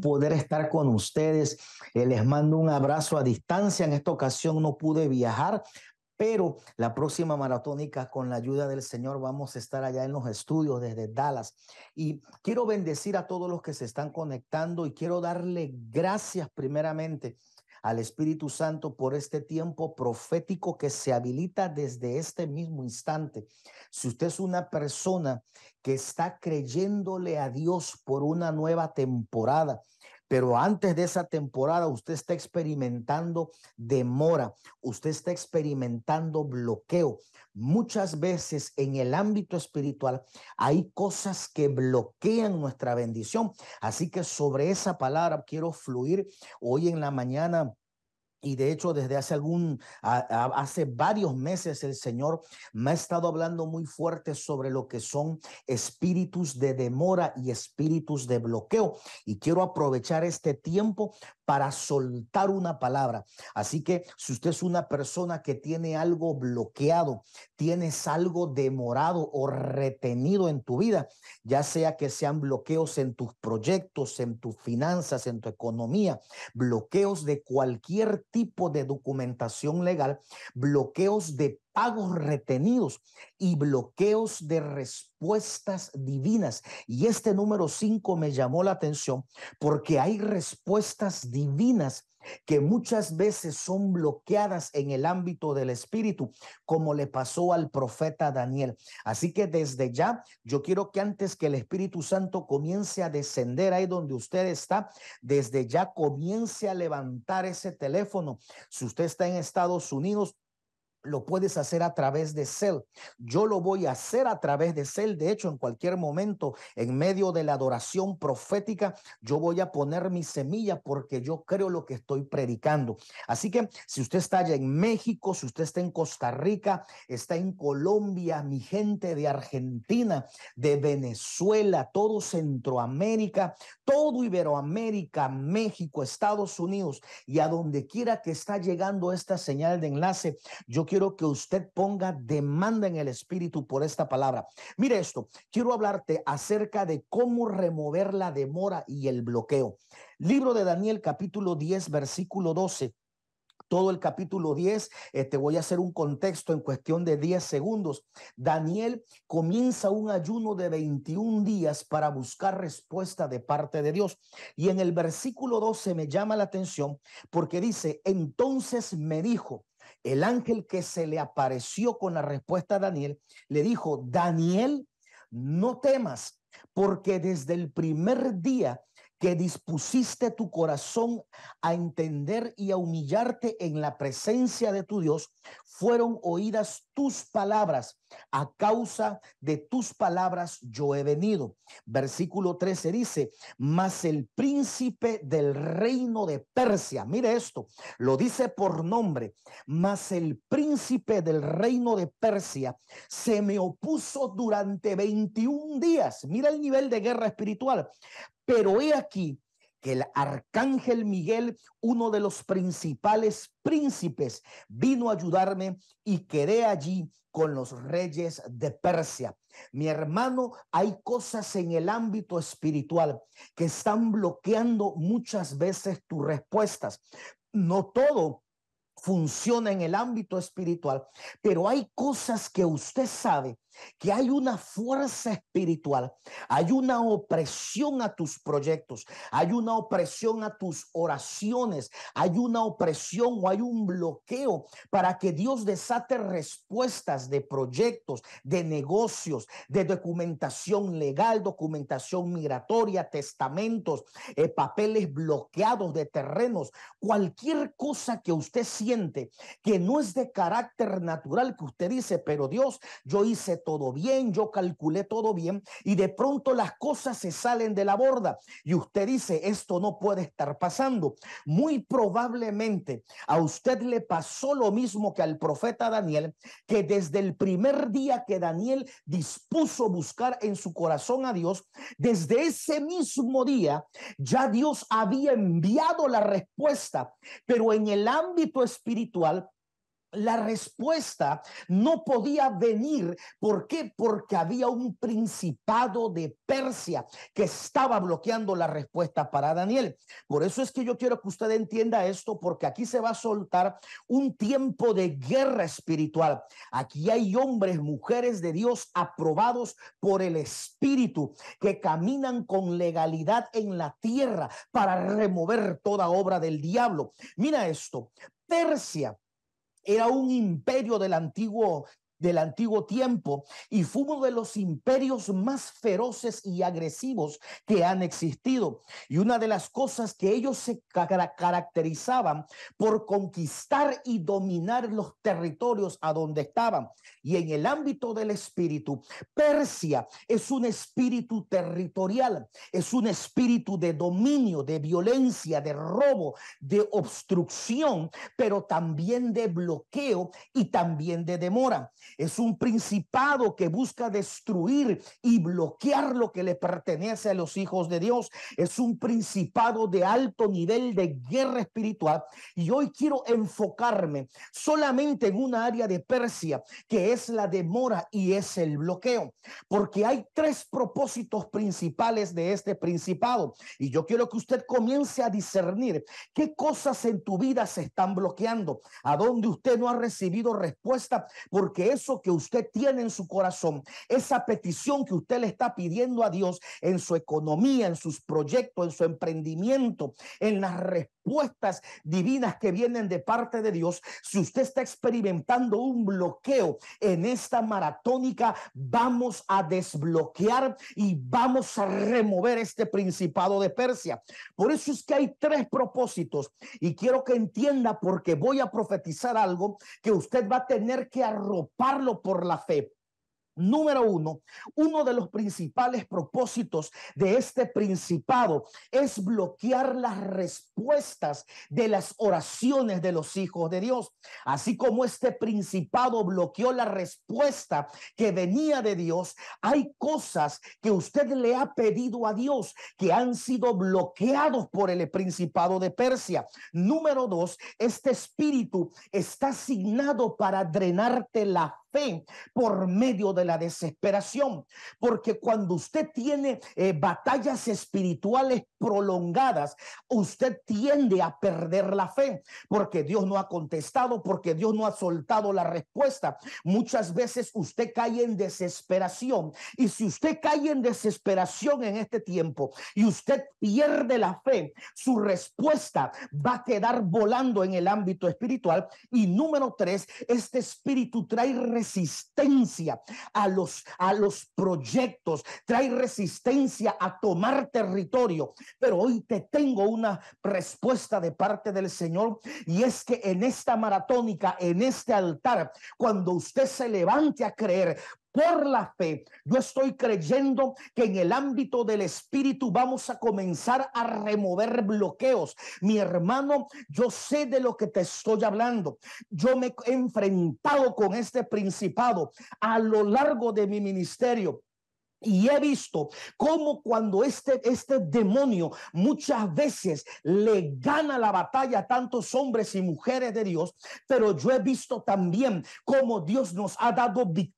poder estar con ustedes. Eh, les mando un abrazo a distancia. En esta ocasión no pude viajar, pero la próxima maratónica, con la ayuda del Señor, vamos a estar allá en los estudios desde Dallas. Y quiero bendecir a todos los que se están conectando y quiero darle gracias primeramente al Espíritu Santo por este tiempo profético que se habilita desde este mismo instante. Si usted es una persona que está creyéndole a Dios por una nueva temporada, pero antes de esa temporada usted está experimentando demora, usted está experimentando bloqueo. Muchas veces en el ámbito espiritual hay cosas que bloquean nuestra bendición. Así que sobre esa palabra quiero fluir hoy en la mañana y de hecho, desde hace algún, hace varios meses, el Señor me ha estado hablando muy fuerte sobre lo que son espíritus de demora y espíritus de bloqueo. Y quiero aprovechar este tiempo para soltar una palabra. Así que si usted es una persona que tiene algo bloqueado, tienes algo demorado o retenido en tu vida, ya sea que sean bloqueos en tus proyectos, en tus finanzas, en tu economía, bloqueos de cualquier tipo de documentación legal, bloqueos de pagos retenidos y bloqueos de respuestas divinas. Y este número 5 me llamó la atención porque hay respuestas divinas que muchas veces son bloqueadas en el ámbito del espíritu, como le pasó al profeta Daniel. Así que desde ya, yo quiero que antes que el Espíritu Santo comience a descender ahí donde usted está, desde ya comience a levantar ese teléfono. Si usted está en Estados Unidos, lo puedes hacer a través de cel. Yo lo voy a hacer a través de cel. De hecho, en cualquier momento, en medio de la adoración profética, yo voy a poner mi semilla porque yo creo lo que estoy predicando. Así que si usted está allá en México, si usted está en Costa Rica, está en Colombia, mi gente de Argentina, de Venezuela, todo Centroamérica, todo Iberoamérica, México, Estados Unidos y a donde quiera que está llegando esta señal de enlace, yo quiero que usted ponga demanda en el espíritu por esta palabra. Mire esto, quiero hablarte acerca de cómo remover la demora y el bloqueo. Libro de Daniel capítulo 10, versículo 12 todo el capítulo 10. Eh, te voy a hacer un contexto en cuestión de 10 segundos. Daniel comienza un ayuno de 21 días para buscar respuesta de parte de Dios. Y en el versículo 12 me llama la atención porque dice, entonces me dijo, el ángel que se le apareció con la respuesta a Daniel le dijo, Daniel, no temas, porque desde el primer día que dispusiste tu corazón a entender y a humillarte en la presencia de tu Dios, fueron oídas tus palabras. A causa de tus palabras yo he venido. Versículo 13 dice, mas el príncipe del reino de Persia, mire esto, lo dice por nombre, mas el príncipe del reino de Persia se me opuso durante 21 días. Mira el nivel de guerra espiritual pero he aquí que el arcángel Miguel, uno de los principales príncipes, vino a ayudarme y quedé allí con los reyes de Persia. Mi hermano, hay cosas en el ámbito espiritual que están bloqueando muchas veces tus respuestas. No todo funciona en el ámbito espiritual, pero hay cosas que usted sabe que hay una fuerza espiritual, hay una opresión a tus proyectos, hay una opresión a tus oraciones, hay una opresión o hay un bloqueo para que Dios desate respuestas de proyectos, de negocios, de documentación legal, documentación migratoria, testamentos, eh, papeles bloqueados de terrenos, cualquier cosa que usted siente que no es de carácter natural que usted dice, pero Dios, yo hice todo todo bien, yo calculé todo bien y de pronto las cosas se salen de la borda y usted dice, esto no puede estar pasando. Muy probablemente a usted le pasó lo mismo que al profeta Daniel, que desde el primer día que Daniel dispuso buscar en su corazón a Dios, desde ese mismo día ya Dios había enviado la respuesta, pero en el ámbito espiritual la respuesta no podía venir. ¿Por qué? Porque había un principado de Persia que estaba bloqueando la respuesta para Daniel. Por eso es que yo quiero que usted entienda esto, porque aquí se va a soltar un tiempo de guerra espiritual. Aquí hay hombres, mujeres de Dios aprobados por el Espíritu que caminan con legalidad en la tierra para remover toda obra del diablo. Mira esto. Persia era un imperio del antiguo del antiguo tiempo y fue uno de los imperios más feroces y agresivos que han existido. Y una de las cosas que ellos se caracterizaban por conquistar y dominar los territorios a donde estaban. Y en el ámbito del espíritu, Persia es un espíritu territorial, es un espíritu de dominio, de violencia, de robo, de obstrucción, pero también de bloqueo y también de demora. Es un principado que busca destruir y bloquear lo que le pertenece a los hijos de Dios. Es un principado de alto nivel de guerra espiritual. Y hoy quiero enfocarme solamente en una área de Persia, que es la demora y es el bloqueo. Porque hay tres propósitos principales de este principado. Y yo quiero que usted comience a discernir qué cosas en tu vida se están bloqueando, a dónde usted no ha recibido respuesta, porque es eso que usted tiene en su corazón, esa petición que usted le está pidiendo a Dios en su economía, en sus proyectos, en su emprendimiento, en las divinas que vienen de parte de Dios, si usted está experimentando un bloqueo en esta maratónica, vamos a desbloquear y vamos a remover este principado de Persia. Por eso es que hay tres propósitos y quiero que entienda porque voy a profetizar algo que usted va a tener que arroparlo por la fe. Número uno, uno de los principales propósitos de este principado es bloquear las respuestas de las oraciones de los hijos de Dios. Así como este principado bloqueó la respuesta que venía de Dios, hay cosas que usted le ha pedido a Dios que han sido bloqueados por el principado de Persia. Número dos, este espíritu está asignado para drenarte la por medio de la desesperación. Porque cuando usted tiene eh, batallas espirituales prolongadas, usted tiende a perder la fe porque Dios no ha contestado, porque Dios no ha soltado la respuesta. Muchas veces usted cae en desesperación. Y si usted cae en desesperación en este tiempo y usted pierde la fe, su respuesta va a quedar volando en el ámbito espiritual. Y número tres, este espíritu trae resistencia a los, a los proyectos, trae resistencia a tomar territorio. Pero hoy te tengo una respuesta de parte del Señor y es que en esta maratónica, en este altar, cuando usted se levante a creer, por la fe, yo estoy creyendo que en el ámbito del espíritu vamos a comenzar a remover bloqueos. Mi hermano, yo sé de lo que te estoy hablando. Yo me he enfrentado con este principado a lo largo de mi ministerio. Y he visto cómo cuando este, este demonio muchas veces le gana la batalla a tantos hombres y mujeres de Dios, pero yo he visto también cómo Dios nos ha dado victoria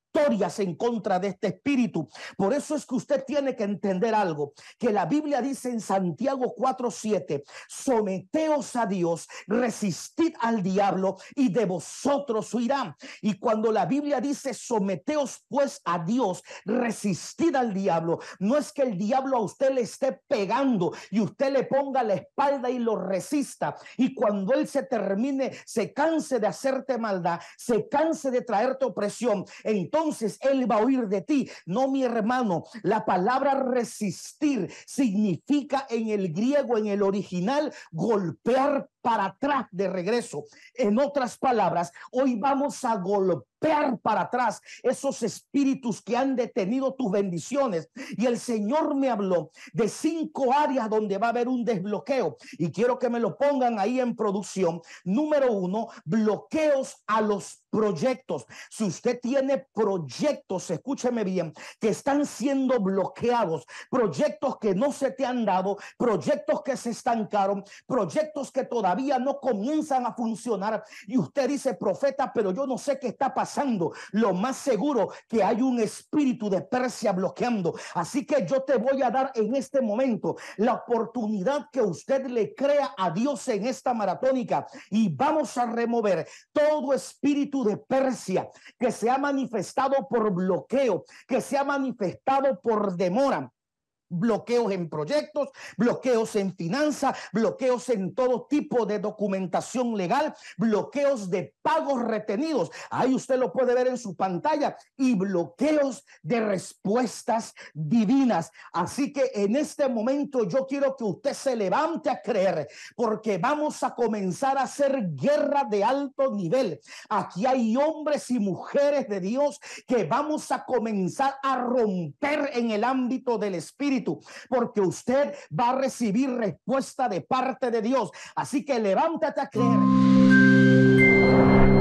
en contra de este espíritu. Por eso es que usted tiene que entender algo, que la Biblia dice en Santiago 4:7, someteos a Dios, resistid al diablo y de vosotros huirá. Y cuando la Biblia dice someteos pues a Dios, resistid al diablo, no es que el diablo a usted le esté pegando y usted le ponga la espalda y lo resista. Y cuando él se termine, se canse de hacerte maldad, se canse de traerte opresión, entonces entonces Él va a oír de ti. No, mi hermano, la palabra resistir significa en el griego, en el original, golpear para atrás de regreso. En otras palabras, hoy vamos a golpear para atrás esos espíritus que han detenido tus bendiciones. Y el Señor me habló de cinco áreas donde va a haber un desbloqueo. Y quiero que me lo pongan ahí en producción. Número uno, bloqueos a los proyectos. Si usted tiene proyectos, escúcheme bien, que están siendo bloqueados, proyectos que no se te han dado, proyectos que se estancaron, proyectos que todavía todavía no comienzan a funcionar. Y usted dice, profeta, pero yo no sé qué está pasando. Lo más seguro que hay un espíritu de Persia bloqueando. Así que yo te voy a dar en este momento la oportunidad que usted le crea a Dios en esta maratónica y vamos a remover todo espíritu de Persia que se ha manifestado por bloqueo, que se ha manifestado por demora bloqueos en proyectos, bloqueos en finanzas, bloqueos en todo tipo de documentación legal, bloqueos de pagos retenidos. Ahí usted lo puede ver en su pantalla y bloqueos de respuestas divinas. Así que en este momento yo quiero que usted se levante a creer porque vamos a comenzar a hacer guerra de alto nivel. Aquí hay hombres y mujeres de Dios que vamos a comenzar a romper en el ámbito del espíritu porque usted va a recibir respuesta de parte de Dios. Así que levántate a creer.